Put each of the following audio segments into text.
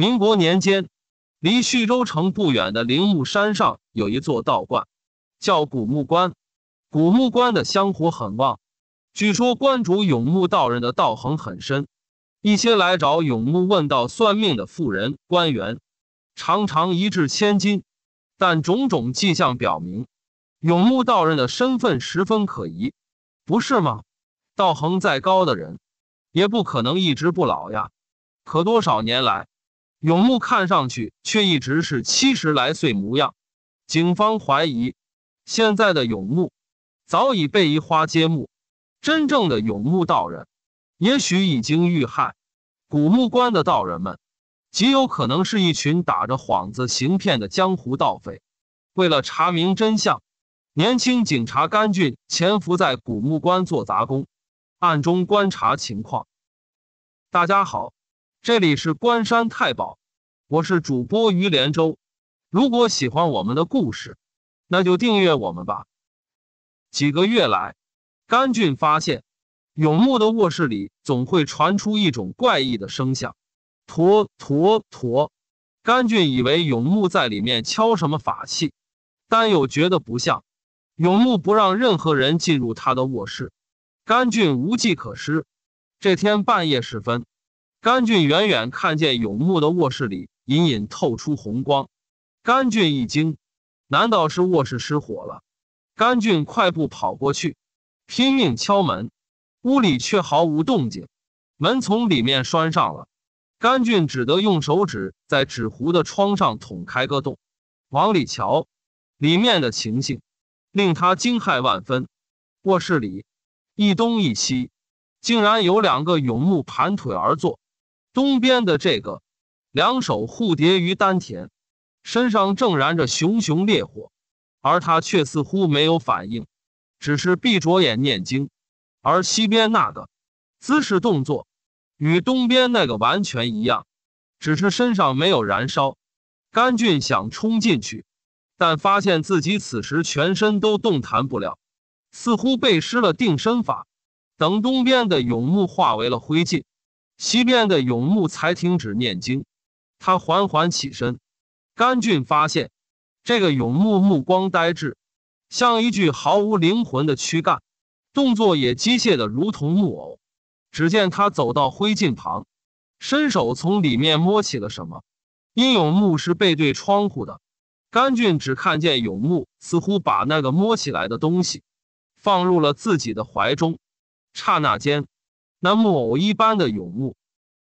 民国年间，离徐州城不远的陵木山上有一座道观，叫古木观。古木观的香火很旺，据说观主永木道人的道行很深。一些来找永木问道、算命的富人、官员，常常一掷千金。但种种迹象表明，永木道人的身份十分可疑，不是吗？道行再高的人，也不可能一直不老呀。可多少年来，永木看上去却一直是七十来岁模样，警方怀疑现在的永木早已被移花接木，真正的永木道人也许已经遇害，古墓关的道人们极有可能是一群打着幌子行骗的江湖盗匪。为了查明真相，年轻警察甘俊潜伏在古墓关做杂工，暗中观察情况。大家好。这里是关山太保，我是主播于连州。如果喜欢我们的故事，那就订阅我们吧。几个月来，甘俊发现永木的卧室里总会传出一种怪异的声响，橐橐橐。甘俊以为永木在里面敲什么法器，但又觉得不像。永木不让任何人进入他的卧室，甘俊无计可施。这天半夜时分。甘俊远远看见永木的卧室里隐隐透出红光，甘俊一惊，难道是卧室失火了？甘俊快步跑过去，拼命敲门，屋里却毫无动静，门从里面拴上了。甘俊只得用手指在纸糊的窗上捅开个洞，往里瞧，里面的情形令他惊骇万分。卧室里一东一西，竟然有两个永木盘腿而坐。东边的这个，两手互叠于丹田，身上正燃着熊熊烈火，而他却似乎没有反应，只是闭着眼念经。而西边那个，姿势动作与东边那个完全一样，只是身上没有燃烧。甘俊想冲进去，但发现自己此时全身都动弹不了，似乎被施了定身法。等东边的永木化为了灰烬。西边的永木才停止念经，他缓缓起身。甘俊发现，这个永木目光呆滞，像一具毫无灵魂的躯干，动作也机械的如同木偶。只见他走到灰烬旁，伸手从里面摸起了什么。因永木是背对窗户的，甘俊只看见永木似乎把那个摸起来的东西放入了自己的怀中。刹那间。那木偶一般的永木，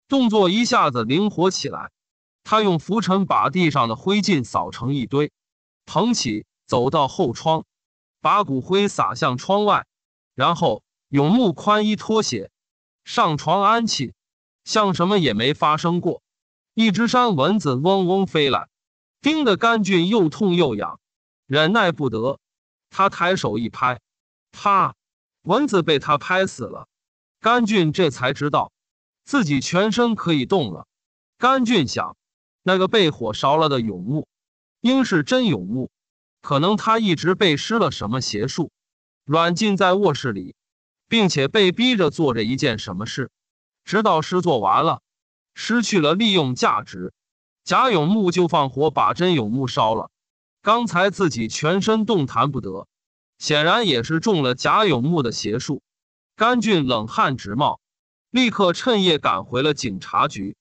动作一下子灵活起来。他用拂尘把地上的灰烬扫成一堆，捧起走到后窗，把骨灰撒向窗外。然后永木宽衣脱鞋，上床安寝，像什么也没发生过。一只山蚊子嗡嗡飞来，叮得甘俊又痛又痒，忍耐不得。他抬手一拍，啪！蚊子被他拍死了。甘俊这才知道，自己全身可以动了。甘俊想，那个被火烧了的永木，应是真永木，可能他一直被施了什么邪术，软禁在卧室里，并且被逼着做着一件什么事，直到事做完了，失去了利用价值，贾永木就放火把真永木烧了。刚才自己全身动弹不得，显然也是中了贾永木的邪术。甘俊冷汗直冒，立刻趁夜赶回了警察局，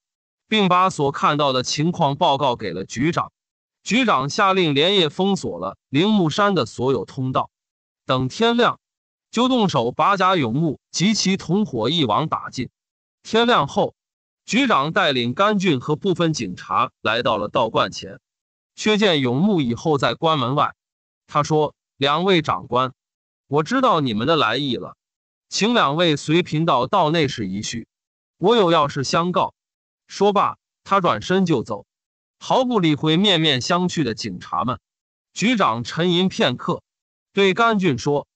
并把所看到的情况报告给了局长。局长下令连夜封锁了铃木山的所有通道，等天亮就动手把甲永木及其同伙一网打尽。天亮后，局长带领甘俊和部分警察来到了道观前，却见永木以后在关门外。他说：“两位长官，我知道你们的来意了。”请两位随贫道到内室一叙，我有要事相告。说罢，他转身就走，毫不理会面面相觑的警察们。局长沉吟片刻，对甘俊说：“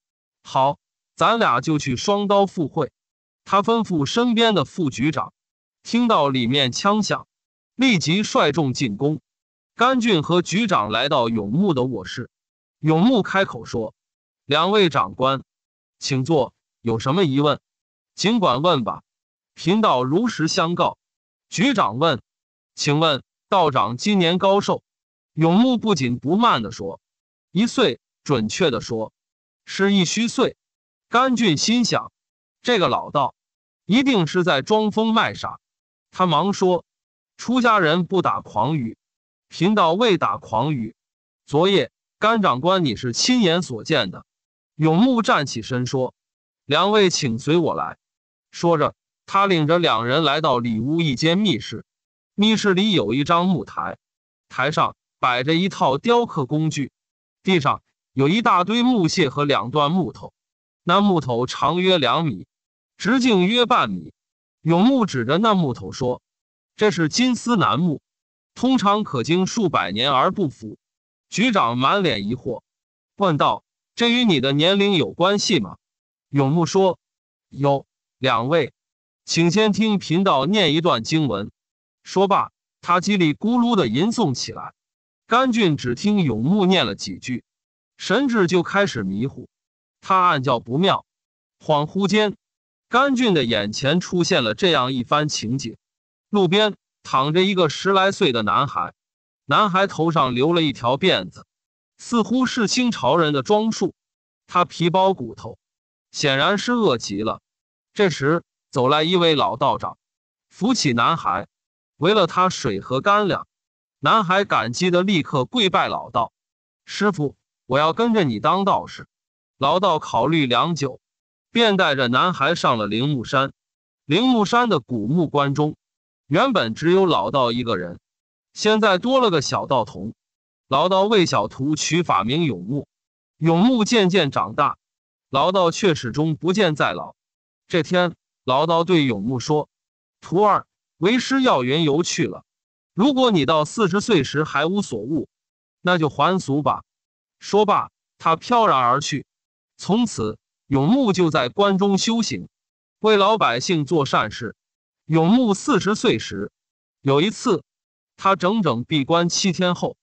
好，咱俩就去双刀赴会。”他吩咐身边的副局长：“听到里面枪响，立即率众进攻。”甘俊和局长来到永木的卧室，永木开口说：“两位长官，请坐。”有什么疑问，尽管问吧。贫道如实相告。局长问：“请问道长今年高寿？”永木不紧不慢的说：“一岁，准确的说是一虚岁。”甘俊心想，这个老道一定是在装疯卖傻。他忙说：“出家人不打诳语，贫道未打诳语。昨夜甘长官，你是亲眼所见的。”永木站起身说。两位，请随我来。说着，他领着两人来到里屋一间密室。密室里有一张木台，台上摆着一套雕刻工具，地上有一大堆木屑和两段木头。那木头长约两米，直径约半米。永木指着那木头说：“这是金丝楠木，通常可经数百年而不腐。”局长满脸疑惑，问道：“这与你的年龄有关系吗？”永木说：“有两位，请先听贫道念一段经文。”说罢，他叽里咕噜的吟诵起来。甘俊只听永木念了几句，神志就开始迷糊。他暗叫不妙，恍惚间，甘俊的眼前出现了这样一番情景：路边躺着一个十来岁的男孩，男孩头上留了一条辫子，似乎是清朝人的装束。他皮包骨头。显然是饿极了。这时走来一位老道长，扶起男孩，喂了他水和干粮。男孩感激的立刻跪拜老道：“师傅，我要跟着你当道士。”老道考虑良久，便带着男孩上了陵木山。陵木山的古木关中，原本只有老道一个人，现在多了个小道童。老道为小徒取法名永木。永木渐渐长大。老道却始终不见在老。这天，老道对永木说：“徒儿，为师要云游去了。如果你到四十岁时还无所悟，那就还俗吧。”说罢，他飘然而去。从此，永木就在关中修行，为老百姓做善事。永木四十岁时，有一次，他整整闭关七天后，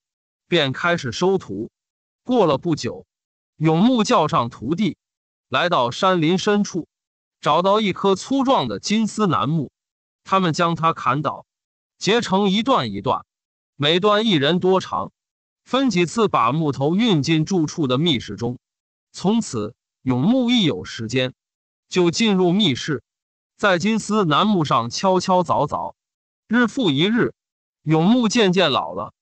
便开始收徒。过了不久，永木叫上徒弟。来到山林深处，找到一棵粗壮的金丝楠木，他们将它砍倒，截成一段一段，每段一人多长，分几次把木头运进住处的密室中。从此，永木一有时间，就进入密室，在金丝楠木上敲敲凿凿，日复一日。永木渐渐老了，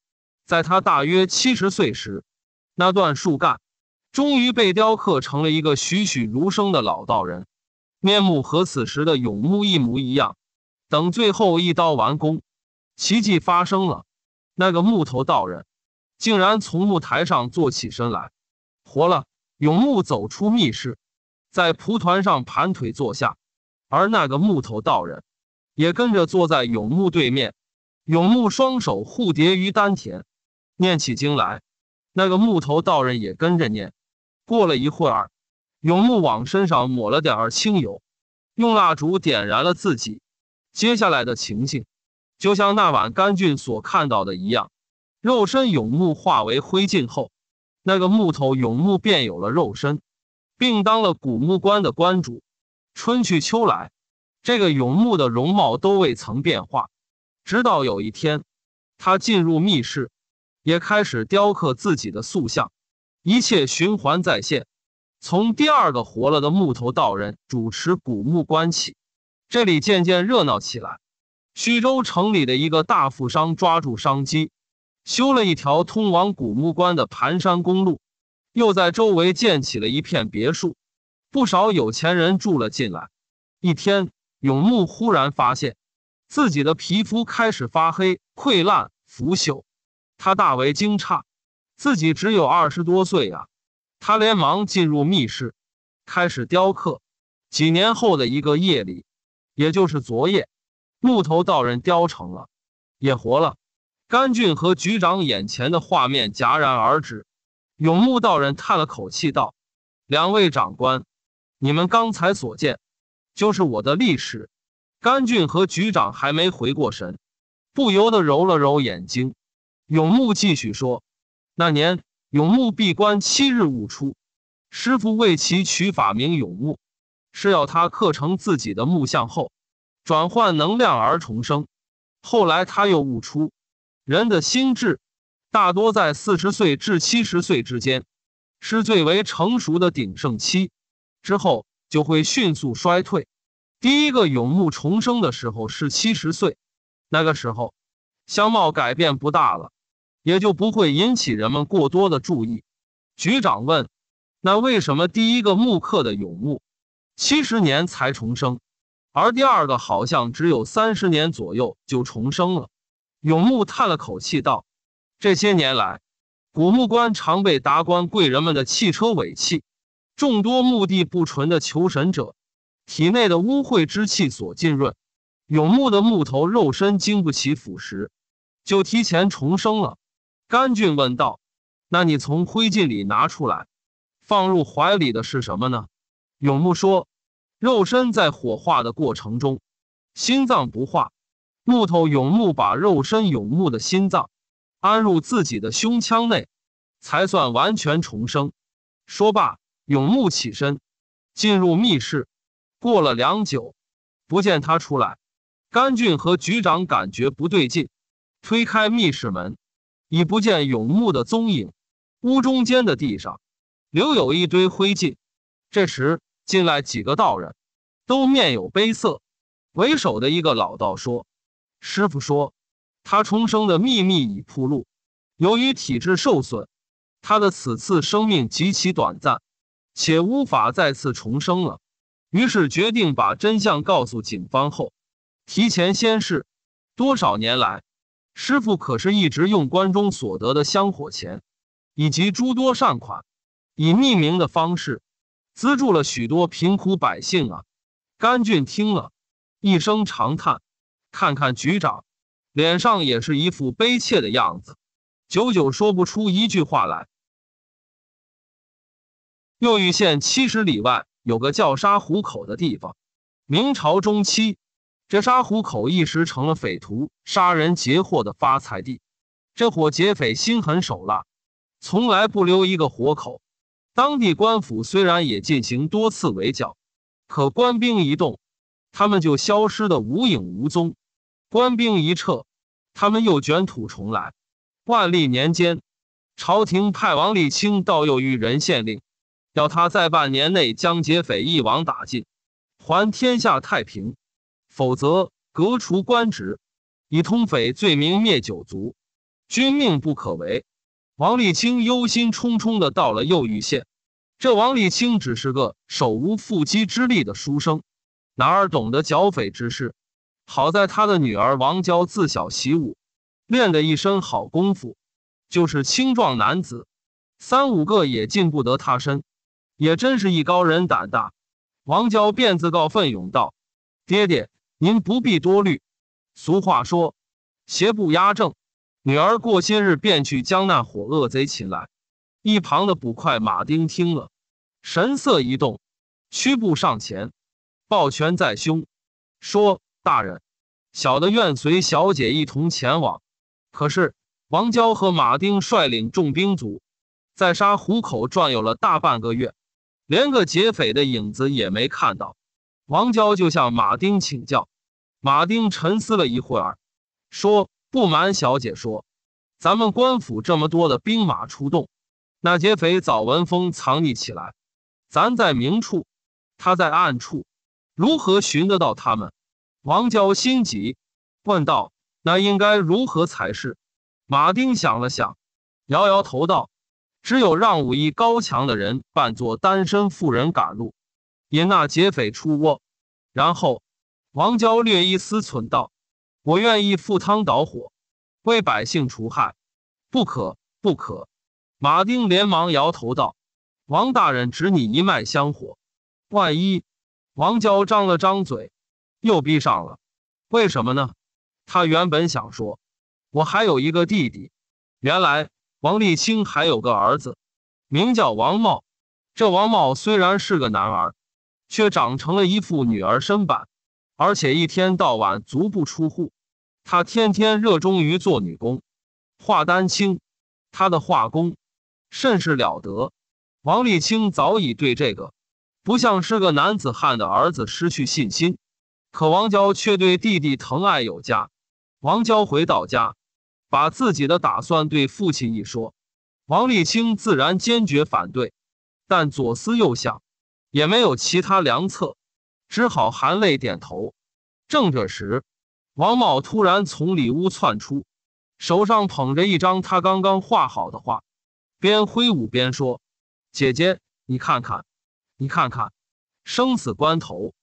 在他大约七十岁时，那段树干。终于被雕刻成了一个栩栩如生的老道人，面目和此时的永木一模一样。等最后一刀完工，奇迹发生了，那个木头道人竟然从木台上坐起身来，活了。永木走出密室，在蒲团上盘腿坐下，而那个木头道人也跟着坐在永木对面。永木双手互叠于丹田，念起经来，那个木头道人也跟着念。过了一会儿，永木往身上抹了点儿清油，用蜡烛点燃了自己。接下来的情形，就像那晚甘俊所看到的一样：肉身永木化为灰烬后，那个木头永木便有了肉身，并当了古木官的官主。春去秋来，这个永木的容貌都未曾变化。直到有一天，他进入密室，也开始雕刻自己的塑像。一切循环再现，从第二个活了的木头道人主持古墓关起，这里渐渐热闹起来。徐州城里的一个大富商抓住商机，修了一条通往古墓关的盘山公路，又在周围建起了一片别墅，不少有钱人住了进来。一天，永木忽然发现，自己的皮肤开始发黑、溃烂、腐朽，他大为惊诧。自己只有二十多岁啊，他连忙进入密室，开始雕刻。几年后的一个夜里，也就是昨夜，木头道人雕成了，也活了。甘俊和局长眼前的画面戛然而止。永木道人叹了口气道：“两位长官，你们刚才所见，就是我的历史。”甘俊和局长还没回过神，不由得揉了揉眼睛。永木继续说。那年，永木闭关七日悟出，师傅为其取法名永木，是要他刻成自己的木像后，转换能量而重生。后来他又悟出，人的心智大多在四十岁至七十岁之间，是最为成熟的鼎盛期，之后就会迅速衰退。第一个永木重生的时候是七十岁，那个时候相貌改变不大了。也就不会引起人们过多的注意。局长问：“那为什么第一个木刻的永木，七十年才重生，而第二个好像只有三十年左右就重生了？”永木叹了口气道：“这些年来，古墓关常被达官贵人们的汽车尾气、众多墓地不纯的求神者体内的污秽之气所浸润，永木的木头肉身经不起腐蚀，就提前重生了。”甘俊问道：“那你从灰烬里拿出来，放入怀里的是什么呢？”永木说：“肉身在火化的过程中，心脏不化。木头永木把肉身永木的心脏安入自己的胸腔内，才算完全重生。”说罢，永木起身进入密室。过了良久，不见他出来。甘俊和局长感觉不对劲，推开密室门。已不见永木的踪影，屋中间的地上留有一堆灰烬。这时进来几个道人，都面有悲色。为首的一个老道说：“师傅说，他重生的秘密已铺露。由于体质受损，他的此次生命极其短暂，且无法再次重生了。于是决定把真相告诉警方后，提前先试。多少年来。”师傅可是一直用关中所得的香火钱，以及诸多善款，以匿名的方式，资助了许多贫苦百姓啊！甘俊听了一声长叹，看看局长，脸上也是一副悲切的样子，久久说不出一句话来。右玉县七十里外有个叫沙湖口的地方，明朝中期。这沙湖口一时成了匪徒杀人劫货的发财地。这伙劫匪心狠手辣，从来不留一个活口。当地官府虽然也进行多次围剿，可官兵一动，他们就消失得无影无踪；官兵一撤，他们又卷土重来。万历年间，朝廷派王立清到右玉仁县令，要他在半年内将劫匪一网打尽，还天下太平。否则革除官职，以通匪罪名灭九族，君命不可违。王立清忧心忡忡的到了右玉县，这王立清只是个手无缚鸡之力的书生，哪儿懂得剿匪之事？好在他的女儿王娇自小习武，练得一身好功夫，就是青壮男子，三五个也进不得他身。也真是艺高人胆大，王娇便自告奋勇道：“爹爹。”您不必多虑，俗话说“邪不压正”。女儿过些日便去将那伙恶贼擒来。一旁的捕快马丁听了，神色一动，屈步上前，抱拳在胸，说：“大人，小的愿随小姐一同前往。”可是王娇和马丁率领重兵组，在沙湖口转悠了大半个月，连个劫匪的影子也没看到。王娇就向马丁请教，马丁沉思了一会儿，说：“不瞒小姐说，咱们官府这么多的兵马出动，那劫匪早闻风藏匿起来，咱在明处，他在暗处，如何寻得到他们？”王娇心急，问道：“那应该如何才是？”马丁想了想，摇摇头道：“只有让武艺高强的人扮作单身妇人赶路。”引那劫匪出窝，然后王娇略一思忖道：“我愿意赴汤蹈火，为百姓除害。”不可不可！马丁连忙摇头道：“王大人指你一脉香火，万一……”王娇张了张嘴，又闭上了。为什么呢？他原本想说：“我还有一个弟弟。”原来王立清还有个儿子，名叫王茂。这王茂虽然是个男儿。却长成了一副女儿身板，而且一天到晚足不出户。他天天热衷于做女工，画丹青，他的画工甚是了得。王立清早已对这个不像是个男子汉的儿子失去信心，可王娇却对弟弟疼爱有加。王娇回到家，把自己的打算对父亲一说，王立清自然坚决反对，但左思右想。也没有其他良策，只好含泪点头。正这时，王茂突然从里屋窜出，手上捧着一张他刚刚画好的画，边挥舞边说：“姐姐，你看看，你看看！”生死关头，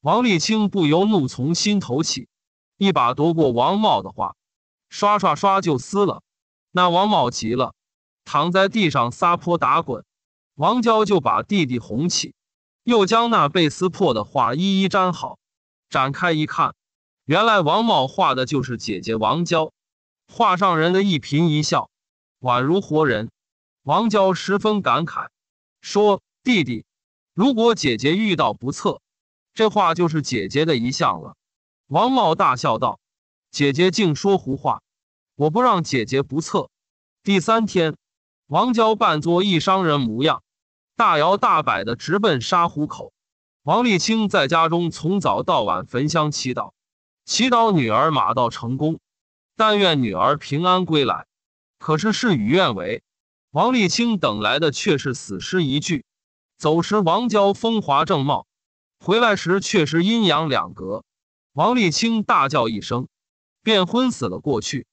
王立清不由怒从心头起，一把夺过王茂的画，刷刷刷就撕了。那王茂急了，躺在地上撒泼打滚。王娇就把弟弟哄起。又将那被撕破的画一一粘好，展开一看，原来王茂画的就是姐姐王娇。画上人的一颦一笑，宛如活人。王娇十分感慨，说：“弟弟，如果姐姐遇到不测，这画就是姐姐的遗像了。”王茂大笑道：“姐姐竟说胡话！我不让姐姐不测。”第三天，王娇扮作一商人模样。大摇大摆的直奔沙湖口，王立清在家中从早到晚焚香祈祷，祈祷女儿马到成功，但愿女儿平安归来。可是事与愿违，王立清等来的却是死尸一具。走时王娇风华正茂，回来时却是阴阳两隔。王立清大叫一声，便昏死了过去。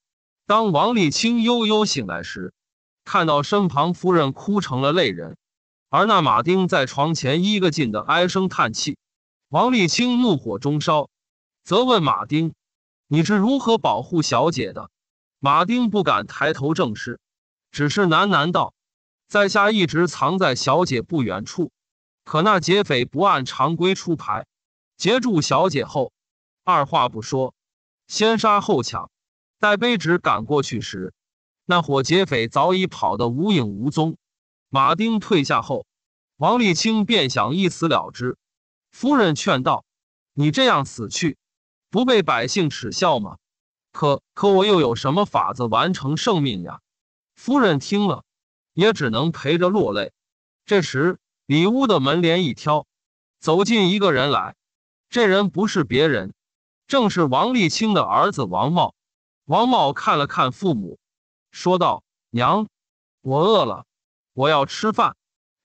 当王立清悠悠醒来时，看到身旁夫人哭成了泪人。而那马丁在床前一个劲的唉声叹气，王立清怒火中烧，责问马丁：“你是如何保护小姐的？”马丁不敢抬头正视，只是喃喃道：“在下一直藏在小姐不远处，可那劫匪不按常规出牌，截住小姐后，二话不说，先杀后抢。待卑职赶过去时，那伙劫匪早已跑得无影无踪。”马丁退下后，王立清便想一死了之。夫人劝道：“你这样死去，不被百姓耻笑吗？”可可我又有什么法子完成圣命呀？夫人听了，也只能陪着落泪。这时里屋的门帘一挑，走进一个人来。这人不是别人，正是王立清的儿子王茂。王茂看了看父母，说道：“娘，我饿了。”我要吃饭。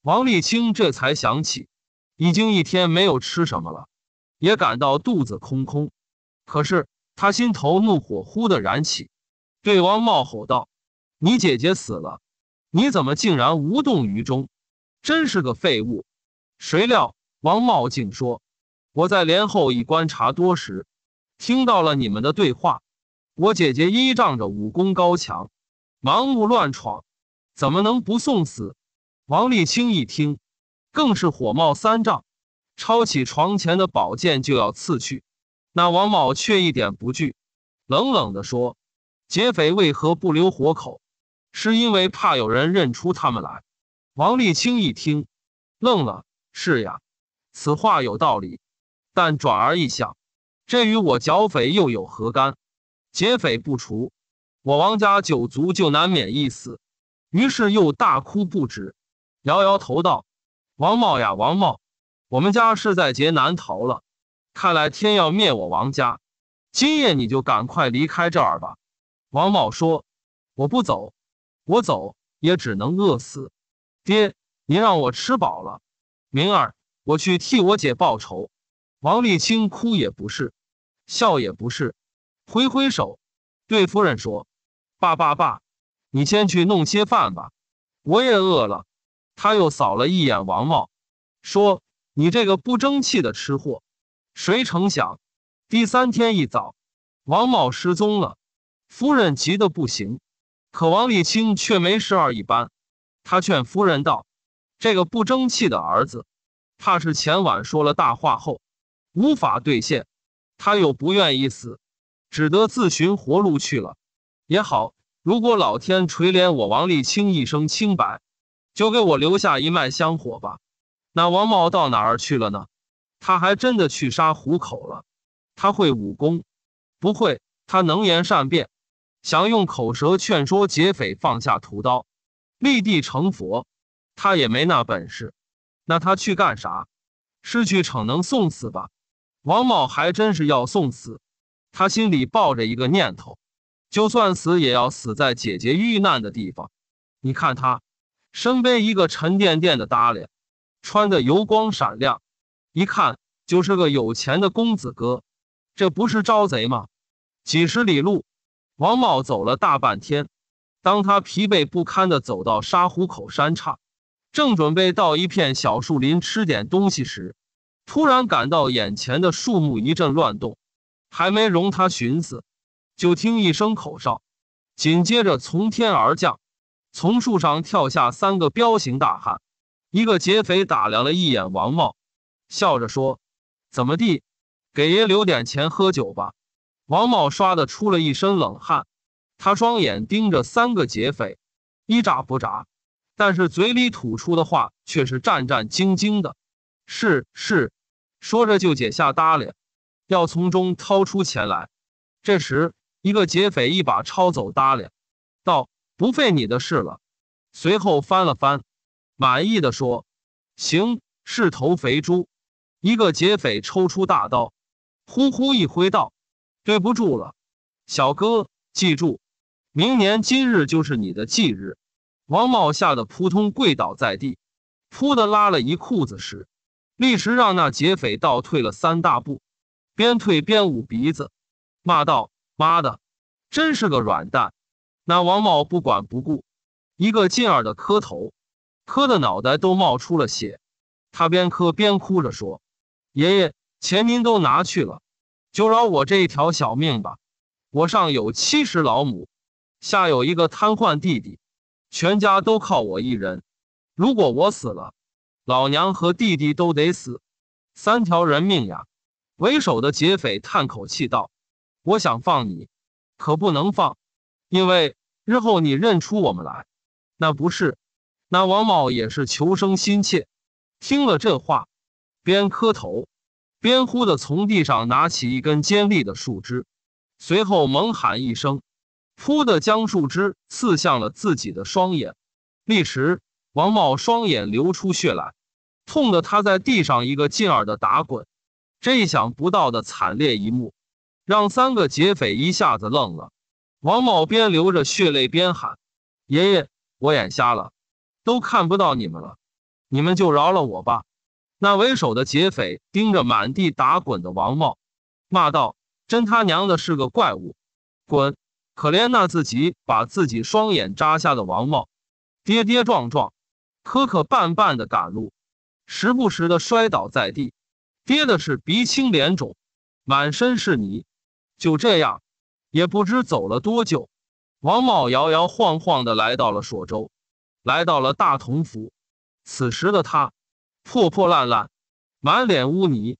王立清这才想起，已经一天没有吃什么了，也感到肚子空空。可是他心头怒火忽的燃起，对王茂吼道：“你姐姐死了，你怎么竟然无动于衷？真是个废物！”谁料王茂竟说：“我在连后已观察多时，听到了你们的对话。我姐姐依仗着武功高强，盲目乱闯。”怎么能不送死？王立清一听，更是火冒三丈，抄起床前的宝剑就要刺去。那王某却一点不惧，冷冷的说：“劫匪为何不留活口？是因为怕有人认出他们来。”王立清一听，愣了：“是呀，此话有道理。但转而一想，这与我剿匪又有何干？劫匪不除，我王家九族就难免一死。”于是又大哭不止，摇摇头道：“王茂呀，王茂，我们家是在劫难逃了，看来天要灭我王家。今夜你就赶快离开这儿吧。”王茂说：“我不走，我走也只能饿死。爹，您让我吃饱了，明儿我去替我姐报仇。”王立清哭也不是，笑也不是，挥挥手对夫人说：“爸爸爸。”你先去弄些饭吧，我也饿了。他又扫了一眼王茂，说：“你这个不争气的吃货。”谁成想，第三天一早，王茂失踪了。夫人急得不行，可王立清却没事儿一般。他劝夫人道：“这个不争气的儿子，怕是前晚说了大话后，无法兑现。他又不愿意死，只得自寻活路去了。也好。”如果老天垂怜我王立清一生清白，就给我留下一脉香火吧。那王茂到哪儿去了呢？他还真的去杀虎口了。他会武功，不会他能言善辩，想用口舌劝说劫匪放下屠刀，立地成佛。他也没那本事。那他去干啥？是去逞能送死吧？王茂还真是要送死。他心里抱着一个念头。就算死也要死在姐姐遇难的地方。你看他，身背一个沉甸甸的褡裢，穿的油光闪亮，一看就是个有钱的公子哥。这不是招贼吗？几十里路，王茂走了大半天。当他疲惫不堪地走到沙湖口山岔，正准备到一片小树林吃点东西时，突然感到眼前的树木一阵乱动，还没容他寻思。就听一声口哨，紧接着从天而降，从树上跳下三个彪形大汉。一个劫匪打量了一眼王茂，笑着说：“怎么地，给爷留点钱喝酒吧？”王茂刷的出了一身冷汗，他双眼盯着三个劫匪，一眨不眨，但是嘴里吐出的话却是战战兢兢的：“是是。”说着就解下搭裢，要从中掏出钱来。这时。一个劫匪一把抄走搭裢，道：“不费你的事了。”随后翻了翻，满意的说：“行，是头肥猪。”一个劫匪抽出大刀，呼呼一挥，道：“对不住了，小哥，记住，明年今日就是你的忌日。”王茂吓得扑通跪倒在地，扑的拉了一裤子屎，立时让那劫匪倒退了三大步，边退边捂鼻子，骂道。妈的，真是个软蛋！那王茂不管不顾，一个劲儿的磕头，磕的脑袋都冒出了血。他边磕边哭着说：“爷爷，钱您都拿去了，就饶我这一条小命吧！我上有七十老母，下有一个瘫痪弟弟，全家都靠我一人。如果我死了，老娘和弟弟都得死，三条人命呀！”为首的劫匪叹口气道。我想放你，可不能放，因为日后你认出我们来。那不是，那王茂也是求生心切。听了这话，边磕头边忽地从地上拿起一根尖利的树枝，随后猛喊一声，扑的将树枝刺向了自己的双眼。立时，王茂双眼流出血来，痛得他在地上一个劲儿的打滚。这意想不到的惨烈一幕。让三个劫匪一下子愣了。王茂边流着血泪边喊：“爷爷，我眼瞎了，都看不到你们了，你们就饶了我吧！”那为首的劫匪盯着满地打滚的王茂，骂道：“真他娘的是个怪物，滚！”可怜那自己把自己双眼扎瞎的王茂，跌跌撞撞、磕磕绊绊的赶路，时不时的摔倒在地，跌的是鼻青脸肿，满身是泥。就这样，也不知走了多久，王茂摇摇晃晃的来到了朔州，来到了大同府。此时的他破破烂烂，满脸污泥，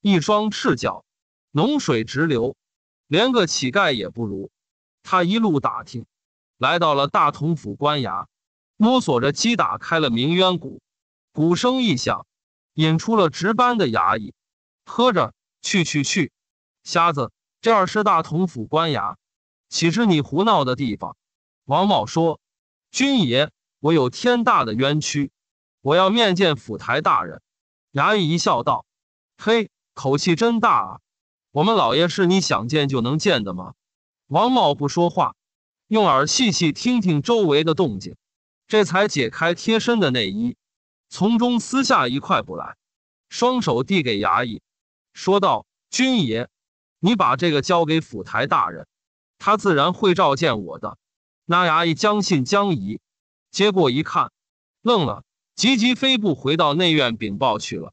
一双赤脚，浓水直流，连个乞丐也不如。他一路打听，来到了大同府官衙，摸索着击打开了鸣冤鼓，鼓声一响，引出了值班的衙役，喝着去去去，瞎子！这儿是大同府官衙，岂是你胡闹的地方？王茂说：“军爷，我有天大的冤屈，我要面见府台大人。”衙役一笑道：“嘿，口气真大啊！我们老爷是你想见就能见的吗？”王茂不说话，用耳细细听听周围的动静，这才解开贴身的内衣，从中撕下一块布来，双手递给衙役，说道：“军爷。”你把这个交给府台大人，他自然会召见我的。那衙役将信将疑，接过一看，愣了，急急飞步回到内院禀报去了。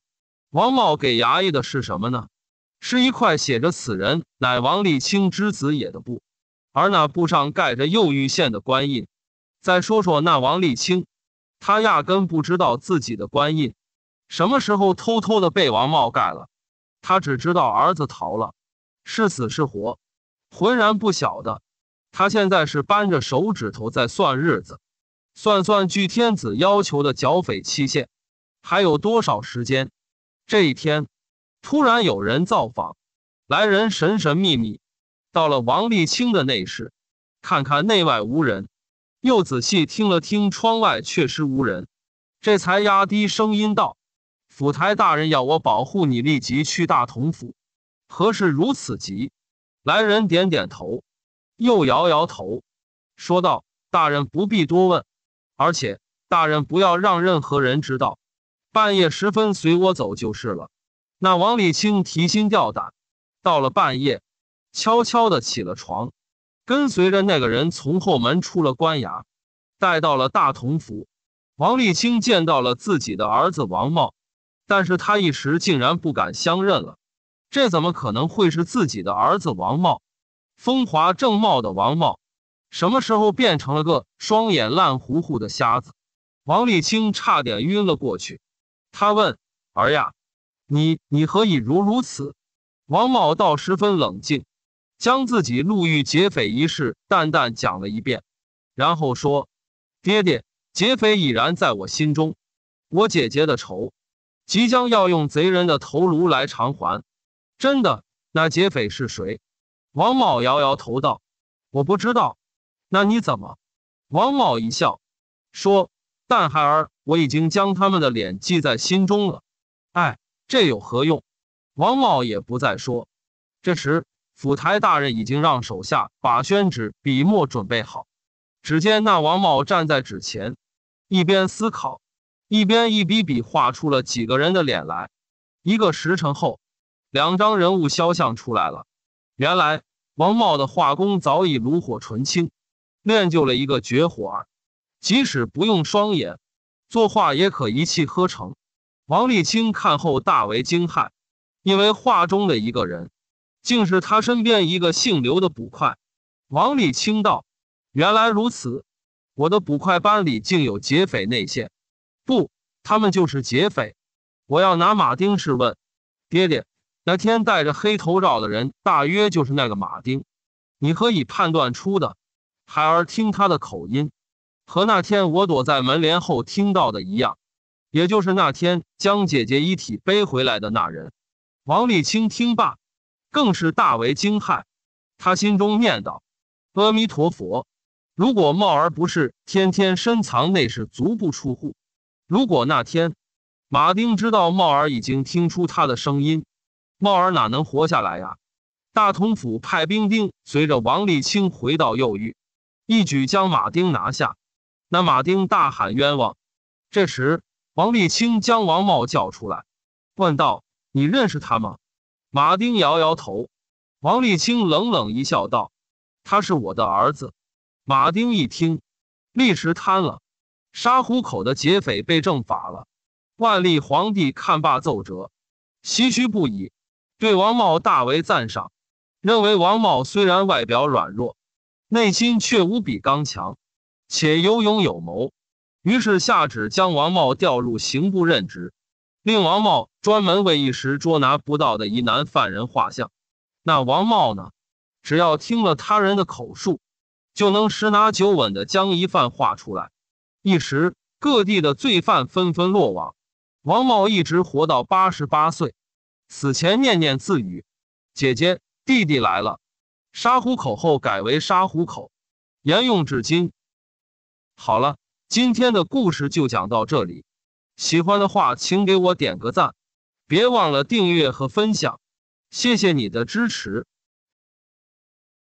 王茂给衙役的是什么呢？是一块写着“此人乃王立清之子也”的布，而那布上盖着右玉县的官印。再说说那王立清，他压根不知道自己的官印什么时候偷偷的被王茂盖了，他只知道儿子逃了。是死是活，浑然不晓得。他现在是扳着手指头在算日子，算算据天子要求的剿匪期限，还有多少时间？这一天突然有人造访，来人神神秘秘，到了王立清的内室，看看内外无人，又仔细听了听窗外确实无人，这才压低声音道：“府台大人要我保护你，立即去大同府。”何事如此急？来人点点头，又摇摇头，说道：“大人不必多问，而且大人不要让任何人知道。半夜时分，随我走就是了。”那王立清提心吊胆，到了半夜，悄悄的起了床，跟随着那个人从后门出了官衙，带到了大同府。王立清见到了自己的儿子王茂，但是他一时竟然不敢相认了。这怎么可能会是自己的儿子王茂？风华正茂的王茂，什么时候变成了个双眼烂糊糊的瞎子？王立清差点晕了过去。他问儿呀：“你你何以如如此？”王茂倒十分冷静，将自己路遇劫匪一事淡淡讲了一遍，然后说：“爹爹，劫匪已然在我心中，我姐姐的仇，即将要用贼人的头颅来偿还。”真的？那劫匪是谁？王茂摇摇头道：“我不知道。”那你怎么？王茂一笑说：“但孩儿我已经将他们的脸记在心中了。”哎，这有何用？王茂也不再说。这时，府台大人已经让手下把宣纸、笔墨准备好。只见那王茂站在纸前，一边思考，一边一笔笔画出了几个人的脸来。一个时辰后。两张人物肖像出来了，原来王茂的画工早已炉火纯青，练就了一个绝活儿，即使不用双眼作画，也可一气呵成。王立清看后大为惊骇，因为画中的一个人，竟是他身边一个姓刘的捕快。王立清道：“原来如此，我的捕快班里竟有劫匪内线，不，他们就是劫匪。我要拿马丁质问，爹爹。”那天戴着黑头罩的人，大约就是那个马丁。你可以判断出的，孩儿听他的口音，和那天我躲在门帘后听到的一样，也就是那天将姐姐遗体背回来的那人。王立清听罢，更是大为惊骇。他心中念道：“阿弥陀佛，如果茂儿不是天天深藏内室，足不出户；如果那天马丁知道茂儿已经听出他的声音……”帽儿哪能活下来呀？大同府派兵丁随着王立清回到右玉，一举将马丁拿下。那马丁大喊冤枉。这时，王立清将王茂叫出来，问道：“你认识他吗？”马丁摇摇头。王立清冷冷一笑，道：“他是我的儿子。”马丁一听，立时瘫了。杀虎口的劫匪被正法了。万历皇帝看罢奏折，唏嘘不已。对王茂大为赞赏，认为王茂虽然外表软弱，内心却无比刚强，且有勇有谋。于是下旨将王茂调入刑部任职，令王茂专门为一时捉拿不到的疑难犯人画像。那王茂呢，只要听了他人的口述，就能十拿九稳地将疑犯画出来。一时各地的罪犯纷纷落网。王茂一直活到八十八岁。死前念念自语：“姐姐，弟弟来了。”沙虎口后改为沙虎口，沿用至今。好了，今天的故事就讲到这里。喜欢的话，请给我点个赞，别忘了订阅和分享，谢谢你的支持。